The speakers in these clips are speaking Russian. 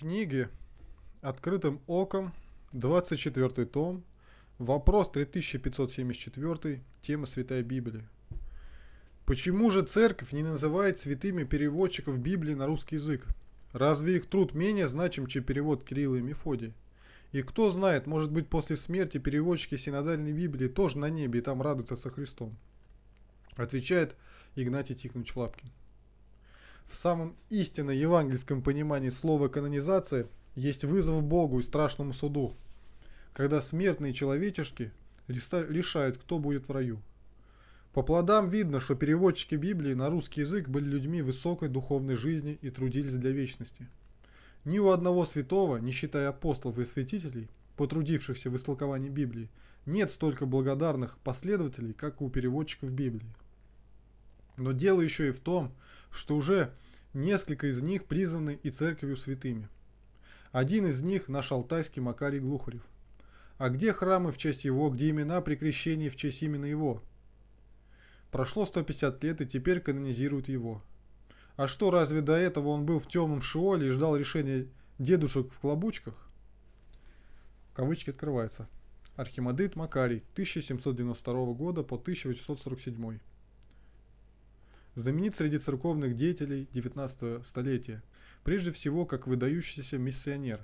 книги «Открытым оком», 24 том, вопрос 3574, тема Святой Библии. Почему же церковь не называет святыми переводчиков Библии на русский язык? Разве их труд менее значим, чем перевод Кирилла и Мефодия? И кто знает, может быть после смерти переводчики синодальной Библии тоже на небе и там радуются со Христом? Отвечает Игнатий Тихонович Лапкин. В самом истинно евангельском понимании слова канонизация есть вызов Богу и страшному суду, когда смертные человечешки решают, кто будет в раю. По плодам видно, что переводчики Библии на русский язык были людьми высокой духовной жизни и трудились для вечности. Ни у одного святого, не считая апостолов и святителей, потрудившихся в истолковании Библии, нет столько благодарных последователей, как у переводчиков Библии. Но дело еще и в том, что что уже несколько из них признаны и церковью святыми. Один из них наш алтайский Макарий Глухарев. А где храмы в честь его, где имена при крещении в честь именно его? Прошло 150 лет и теперь канонизируют его. А что, разве до этого он был в темном шиоле и ждал решения дедушек в клобучках? Кавычки открываются. Архимандрит Макарий, 1792 года по 1847 знаменит среди церковных деятелей XIX столетия, прежде всего как выдающийся миссионер,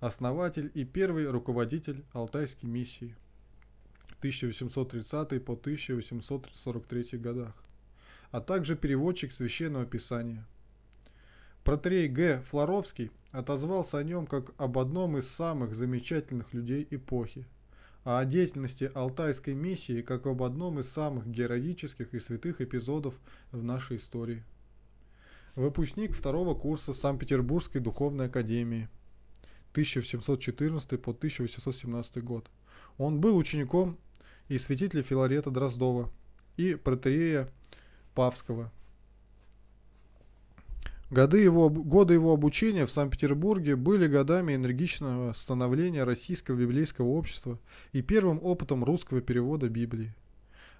основатель и первый руководитель Алтайской миссии 1830 по 1843 годах, а также переводчик священного писания. Протрей Г. Флоровский отозвался о нем как об одном из самых замечательных людей эпохи – о деятельности Алтайской миссии как об одном из самых героических и святых эпизодов в нашей истории. Выпускник второго курса Санкт-Петербургской духовной академии 1714 по 1817 год. Он был учеником и святителя Филарета Дроздова и протерея Павского – Годы его, годы его обучения в Санкт-Петербурге были годами энергичного становления российского библейского общества и первым опытом русского перевода Библии.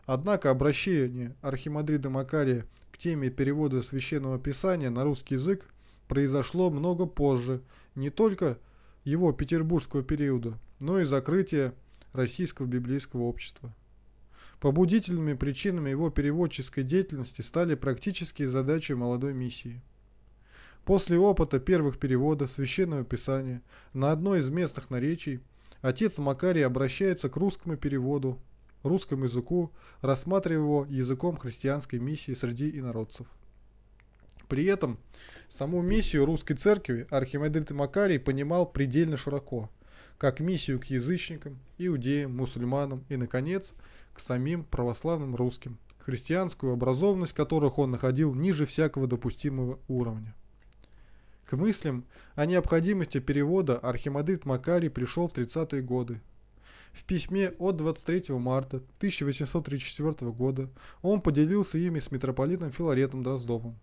Однако обращение архимандрита Макария к теме перевода священного писания на русский язык произошло много позже, не только его петербургского периода, но и закрытия российского библейского общества. Побудительными причинами его переводческой деятельности стали практические задачи молодой миссии – После опыта первых переводов Священного Писания на одно из местных наречий отец Макарий обращается к русскому переводу, русскому языку, рассматривая его языком христианской миссии среди инородцев. При этом саму миссию русской церкви архимандрит Макарий понимал предельно широко, как миссию к язычникам, иудеям, мусульманам и, наконец, к самим православным русским, христианскую образованность которых он находил ниже всякого допустимого уровня. К мыслям о необходимости перевода архимандрит Макарий пришел в 30-е годы. В письме от 23 марта 1834 года он поделился ими с митрополитом Филаретом Дроздовым.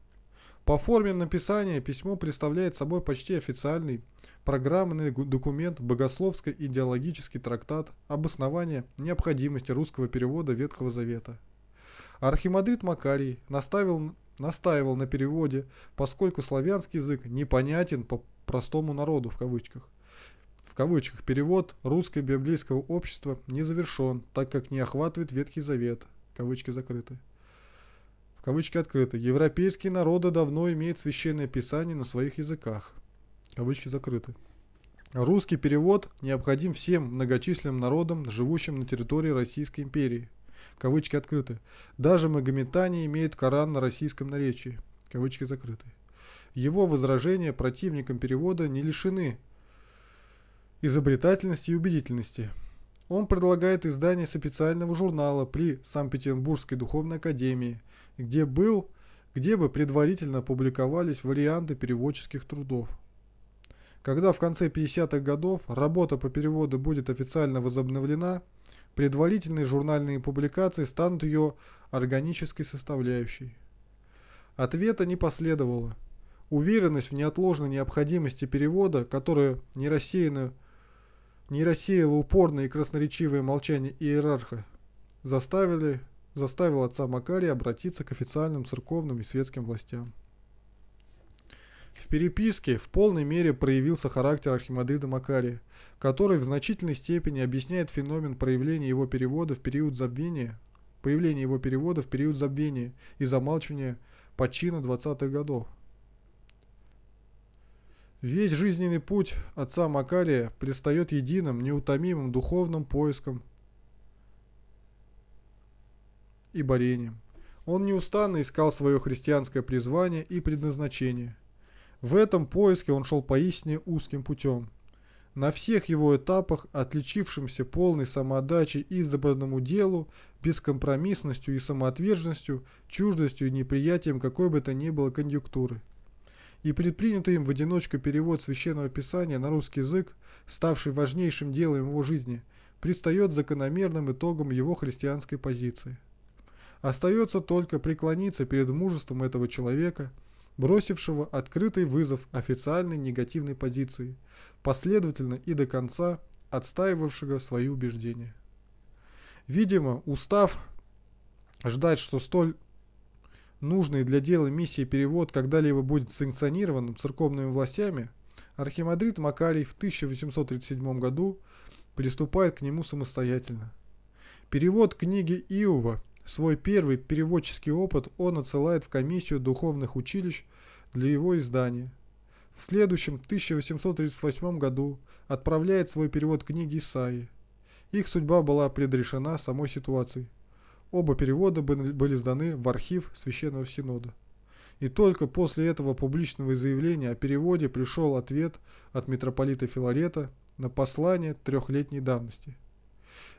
По форме написания письмо представляет собой почти официальный программный документ «Богословско-идеологический трактат. Обоснование необходимости русского перевода Ветхого Завета». Архимандрит Макарий наставил настаивал на переводе, поскольку славянский язык непонятен по простому народу в кавычках. В кавычках перевод русско-библейского общества не завершен, так как не охватывает Ветхий Завет. Кавычки закрыты. В кавычки открыты. Европейские народы давно имеют священное писание на своих языках. Кавычки закрыты. Русский перевод необходим всем многочисленным народам, живущим на территории Российской империи. Кавычки открыты. Даже магометане имеют Коран на российском наречии. Кавычки закрыты. Его возражения противникам перевода не лишены изобретательности и убедительности. Он предлагает издание с официального журнала при Санкт-Петербургской духовной академии, где был, где бы предварительно публиковались варианты переводческих трудов. Когда в конце 50-х годов работа по переводу будет официально возобновлена – Предварительные журнальные публикации станут ее органической составляющей. Ответа не последовало. Уверенность в неотложной необходимости перевода, которая не, рассеяна, не рассеяла упорное и красноречивое молчание иерарха, заставили, заставил отца Макария обратиться к официальным церковным и светским властям. В переписке в полной мере проявился характер Архимандрита Макария, который в значительной степени объясняет феномен проявления его перевода в период забвения, появления его перевода в период забвения и замалчивания почина 20-х годов. Весь жизненный путь отца Макария предстает единым, неутомимым духовным поиском и борением. Он неустанно искал свое христианское призвание и предназначение. В этом поиске он шел поистине узким путем. На всех его этапах, отличившимся полной самоотдачей избранному делу, бескомпромиссностью и самоотверженностью, чуждостью и неприятием какой бы то ни было конъюнктуры. И предпринятый им в одиночку перевод священного писания на русский язык, ставший важнейшим делом его жизни, предстает закономерным итогом его христианской позиции. Остается только преклониться перед мужеством этого человека – бросившего открытый вызов официальной негативной позиции, последовательно и до конца отстаивавшего свои убеждения. Видимо, устав ждать, что столь нужный для дела миссии перевод когда-либо будет санкционирован церковными властями, архимандрит Макарий в 1837 году приступает к нему самостоятельно. Перевод книги Иова Свой первый переводческий опыт он отсылает в комиссию духовных училищ для его издания. В следующем 1838 году отправляет свой перевод книги Исаии. Их судьба была предрешена самой ситуацией. Оба перевода были сданы в архив Священного Синода. И только после этого публичного заявления о переводе пришел ответ от митрополита Филарета на послание трехлетней давности –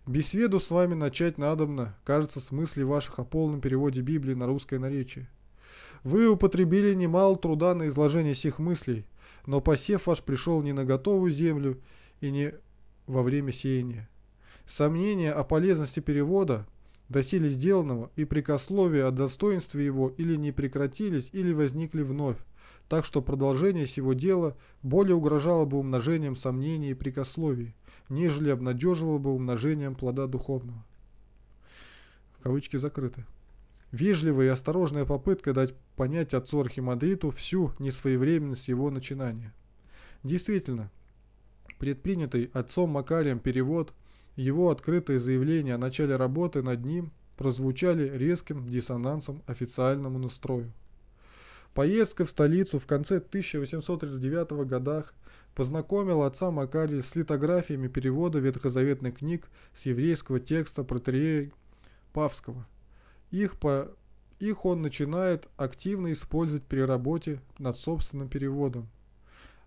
Беседу с вами начать надобно, кажется, с мысли ваших о полном переводе Библии на русское наречие. Вы употребили немало труда на изложение сих мыслей, но посев ваш пришел не на готовую землю и не во время сеяния. Сомнения о полезности перевода, доселе сделанного, и прикословия о достоинстве его или не прекратились, или возникли вновь, так что продолжение сего дела более угрожало бы умножением сомнений и прикословий нежели обнадеживало бы умножением плода духовного. В кавычки закрыты. Вежливая и осторожная попытка дать понять отцу Архимандриту всю несвоевременность его начинания. Действительно, предпринятый отцом Макарием перевод, его открытое заявление о начале работы над ним прозвучали резким диссонансом официальному настрою. Поездка в столицу в конце 1839 годах познакомил отца Макария с литографиями перевода ветхозаветных книг с еврейского текста протеея Павского. Их, по, их он начинает активно использовать при работе над собственным переводом.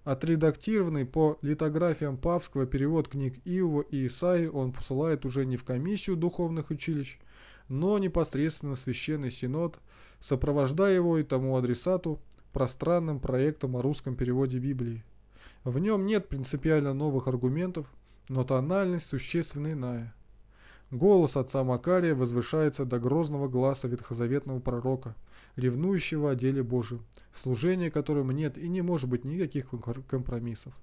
Отредактированный по литографиям Павского перевод книг Иова и Исаи он посылает уже не в комиссию духовных училищ, но непосредственно в Священный Синод, сопровождая его и тому адресату пространным проектом о русском переводе Библии. В нем нет принципиально новых аргументов, но тональность существенно иная. Голос отца Макария возвышается до грозного гласа ветхозаветного пророка, ревнующего о деле Божьем, в служении которым нет и не может быть никаких компромиссов.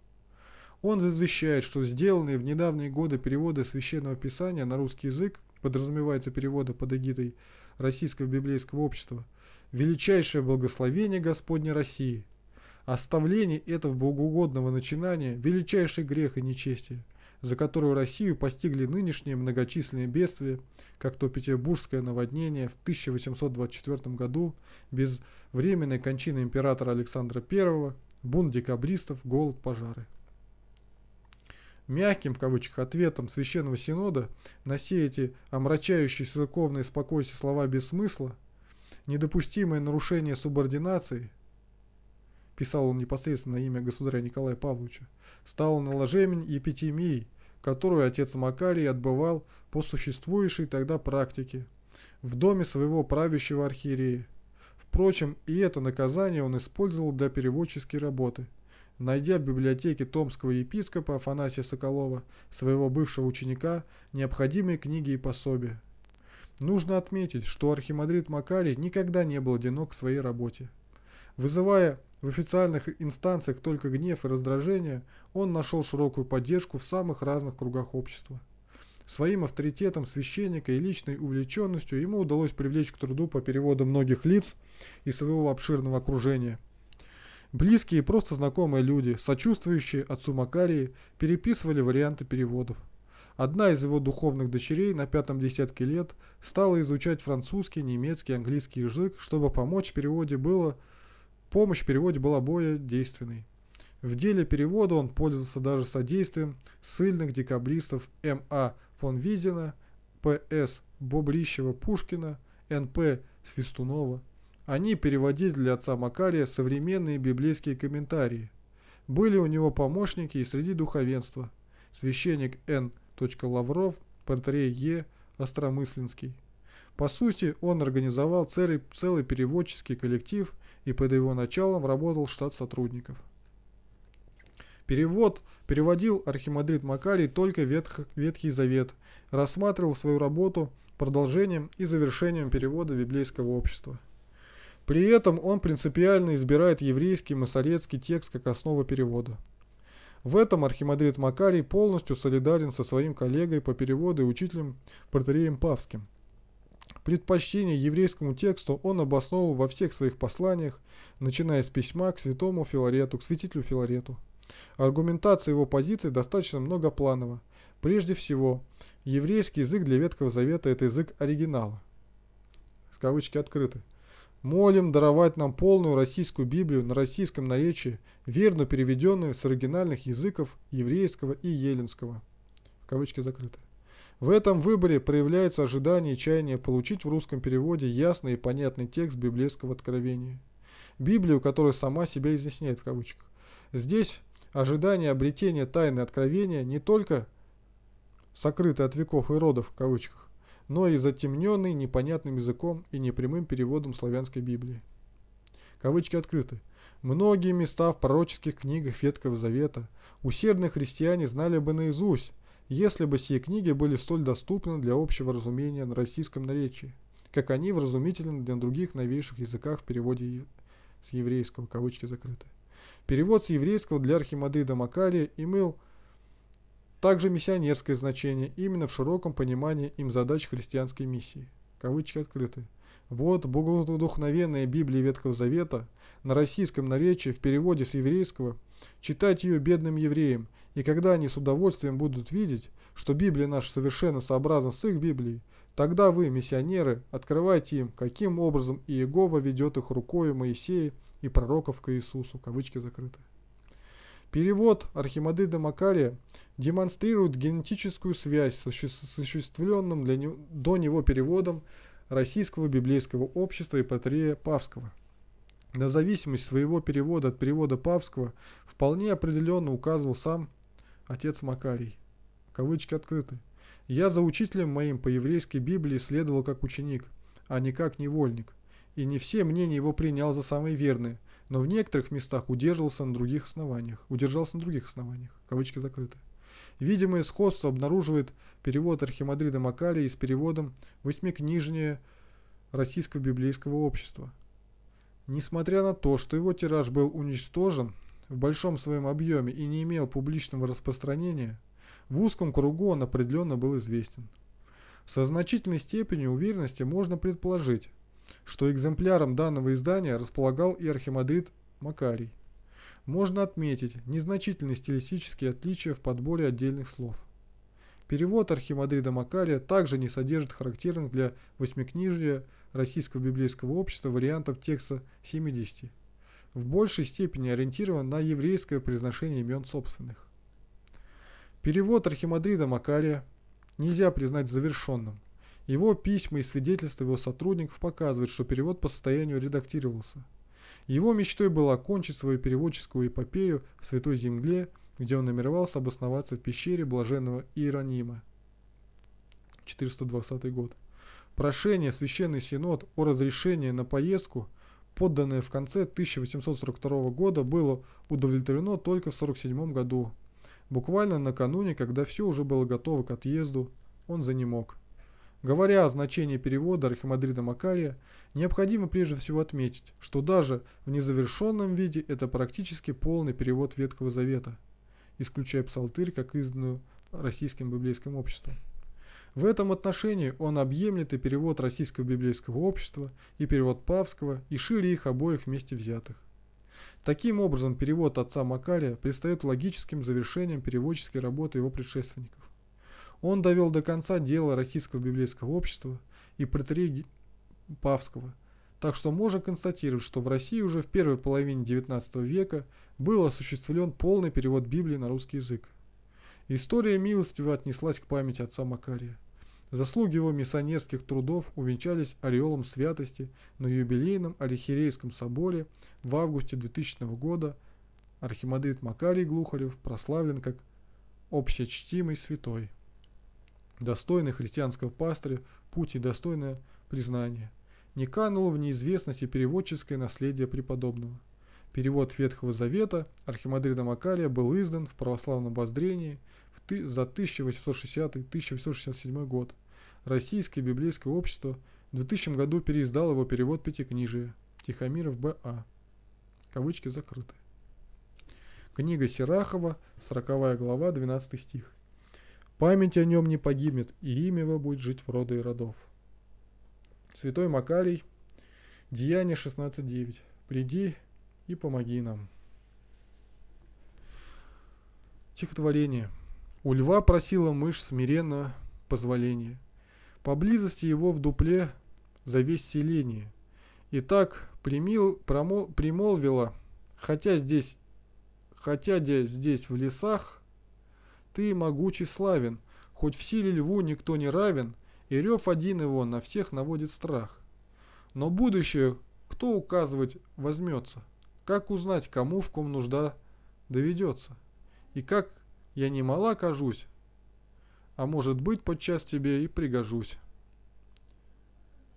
Он извещает, что сделанные в недавние годы переводы Священного Писания на русский язык, подразумевается переводы под эгидой Российского библейского общества, величайшее благословение Господне России – Оставление этого богоугодного начинания – величайший грех и нечестие, за которую Россию постигли нынешние многочисленные бедствия, как то петербургское наводнение в 1824 году, безвременной кончины императора Александра I, бунт декабристов, голод, пожары. Мягким, в кавычках, ответом Священного Синода на все эти омрачающие церковные спокойствие слова без смысла, недопустимое нарушение субординации – писал он непосредственно имя государя Николая Павловича, стал на ложемень епитемии, которую отец Макарий отбывал по существующей тогда практике в доме своего правящего архиерея. Впрочем, и это наказание он использовал для переводческой работы. Найдя в библиотеке томского епископа Афанасия Соколова, своего бывшего ученика, необходимые книги и пособия. Нужно отметить, что архимандрит Макарий никогда не был одинок в своей работе. Вызывая в официальных инстанциях только гнев и раздражение он нашел широкую поддержку в самых разных кругах общества. Своим авторитетом священника и личной увлеченностью ему удалось привлечь к труду по переводу многих лиц из своего обширного окружения. Близкие и просто знакомые люди, сочувствующие отцу Макарии, переписывали варианты переводов. Одна из его духовных дочерей на пятом десятке лет стала изучать французский, немецкий, английский язык, чтобы помочь в переводе было Помощь в переводе была более действенной. В деле перевода он пользовался даже содействием сыльных декабристов М.А. фон Визина, П.С. Бобрищева-Пушкина, Н.П. Свистунова. Они переводили для отца Макария современные библейские комментарии. Были у него помощники и среди духовенства. Священник Н. Лавров, портрей Е. Остромыслинский. По сути, он организовал целый, целый переводческий коллектив и под его началом работал штат сотрудников. Перевод переводил Архимадрид Макарий только ветх, Ветхий Завет, рассматривал свою работу продолжением и завершением перевода библейского общества. При этом он принципиально избирает еврейский масорецкий текст как основу перевода. В этом Архимадрид Макарий полностью солидарен со своим коллегой по переводу и учителем Протереем Павским – Предпочтение еврейскому тексту он обосновывал во всех своих посланиях, начиная с письма к святому Филарету, к святителю Филарету. Аргументация его позиции достаточно многопланова. Прежде всего, еврейский язык для Ветхого Завета – это язык оригинала. С кавычки открыты. Молим даровать нам полную российскую Библию на российском наречии, верно переведенную с оригинальных языков еврейского и еленского. В кавычки закрыты. В этом выборе проявляется ожидание и чаяние получить в русском переводе ясный и понятный текст библейского откровения. Библию, которая сама себя изъясняет в кавычках. Здесь ожидание обретения тайны откровения не только сокрыто от веков и родов в кавычках, но и затемненный непонятным языком и непрямым переводом славянской Библии. Кавычки открыты. Многие места в пророческих книгах Ветхого Завета усердные христиане знали бы наизусть, если бы сие книги были столь доступны для общего разумения на российском наречии, как они вразумительны для других новейших языках в переводе с еврейского, кавычки закрыты. Перевод с еврейского для архимандрита Макария имел также миссионерское значение именно в широком понимании им задач христианской миссии. Кавычки открыты. Вот богодухновенная Библия Ветхого Завета на российском наречии в переводе с еврейского – читать ее бедным евреям, и когда они с удовольствием будут видеть, что Библия наша совершенно сообразна с их Библией, тогда вы, миссионеры, открывайте им, каким образом Иегова ведет их рукой Моисея и пророков к Иисусу. Кавычки закрыты. Перевод Архимадыда Макария демонстрирует генетическую связь с осуществленным для него, до него переводом Российского библейского общества и Патрия Павского – на зависимость своего перевода от перевода Павского вполне определенно указывал сам отец Макарий. Кавычки открыты. «Я за учителем моим по еврейской Библии следовал как ученик, а не как невольник, и не все мнения его принял за самые верные, но в некоторых местах удерживался на других основаниях. Удержался на других основаниях. Кавычки закрыты. Видимое сходство обнаруживает перевод Архимадрида Макария с переводом «Восьмикнижнее Российского библейского общества», Несмотря на то, что его тираж был уничтожен в большом своем объеме и не имел публичного распространения, в узком кругу он определенно был известен. Со значительной степенью уверенности можно предположить, что экземпляром данного издания располагал и Архимадрид Макарий. Можно отметить незначительные стилистические отличия в подборе отдельных слов. Перевод Архимадрида Макария также не содержит характерных для восьмикнижия Российского библейского общества вариантов текста 70, в большей степени ориентирован на еврейское произношение имен собственных. Перевод Архимадрида Макария нельзя признать завершенным. Его письма и свидетельства его сотрудников показывают, что перевод по состоянию редактировался. Его мечтой было окончить свою переводческую эпопею в Святой Земле, где он намеревался обосноваться в пещере блаженного Иеронима. 420 год. Прошение Священный Синод о разрешении на поездку, подданное в конце 1842 года, было удовлетворено только в 1947 году. Буквально накануне, когда все уже было готово к отъезду, он занемог. Говоря о значении перевода Архимандрита Макария, необходимо прежде всего отметить, что даже в незавершенном виде это практически полный перевод Ветхого Завета, исключая Псалтырь как изданную Российским библейским обществом. В этом отношении он объемлет и перевод Российского библейского общества, и перевод Павского, и шире их обоих вместе взятых. Таким образом, перевод отца Макария предстает логическим завершением переводческой работы его предшественников. Он довел до конца дело Российского библейского общества и протерей Павского, так что можно констатировать, что в России уже в первой половине XIX века был осуществлен полный перевод Библии на русский язык. История милостиво отнеслась к памяти отца Макария. Заслуги его миссионерских трудов увенчались ореолом святости на юбилейном Алихирейском соборе в августе 2000 года. Архимандрит Макарий Глухарев прославлен как общечтимый святой. Достойный христианского пастыря, путь и достойное признание. Не кануло в неизвестности переводческое наследие преподобного. Перевод Ветхого Завета архимандрита Макария был издан в православном воззрении – за 1860-1867 год. Российское библейское общество в 2000 году переиздало его перевод пятикнижия Тихомиров Б.А. Кавычки закрыты. Книга Серахова, 40 глава, 12 стих. Память о нем не погибнет, и имя его будет жить в роды и родов. Святой Макарий, Деяние 16.9. Приди и помоги нам. Стихотворение – у льва просила мышь смиренно позволения. Поблизости его в дупле завесь селение. И так примил, промол, примолвила, хотя здесь, хотя здесь в лесах, ты могучий славен, хоть в силе льву никто не равен, и рев один его на всех наводит страх. Но будущее кто указывать возьмется? Как узнать, кому в ком нужда доведется? И как я не мала кажусь, а может быть, подчас тебе и пригожусь.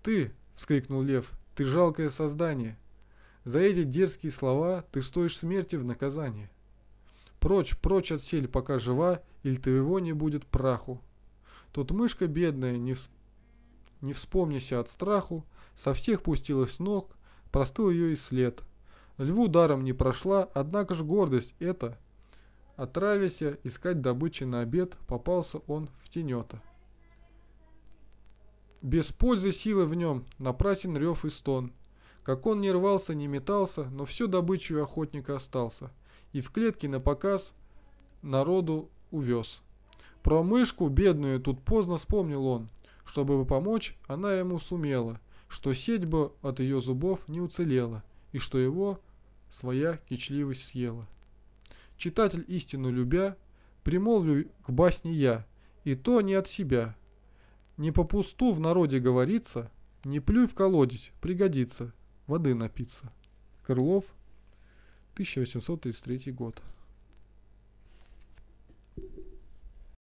«Ты!» — вскрикнул лев. «Ты жалкое создание! За эти дерзкие слова ты стоишь смерти в наказание. Прочь, прочь отсель, пока жива, или твоего не будет праху. Тут мышка бедная, не, всп... не вспомнися от страху, со всех пустилась ног, простыл ее и след. Льву даром не прошла, однако ж гордость эта — Отравясь искать добычи на обед, попался он в тенета. Без пользы силы в нем, напрасен рев и стон. Как он не рвался, не метался, но всю добычу охотника остался. И в клетке на показ народу увез. Про мышку бедную тут поздно вспомнил он. Чтобы помочь, она ему сумела, что сеть бы от ее зубов не уцелела, и что его своя кичливость съела читатель истину любя, примолвлю к басне я, и то не от себя. Не по пусту в народе говорится, не плюй в колодец, пригодится, воды напиться. Крылов, 1833 год.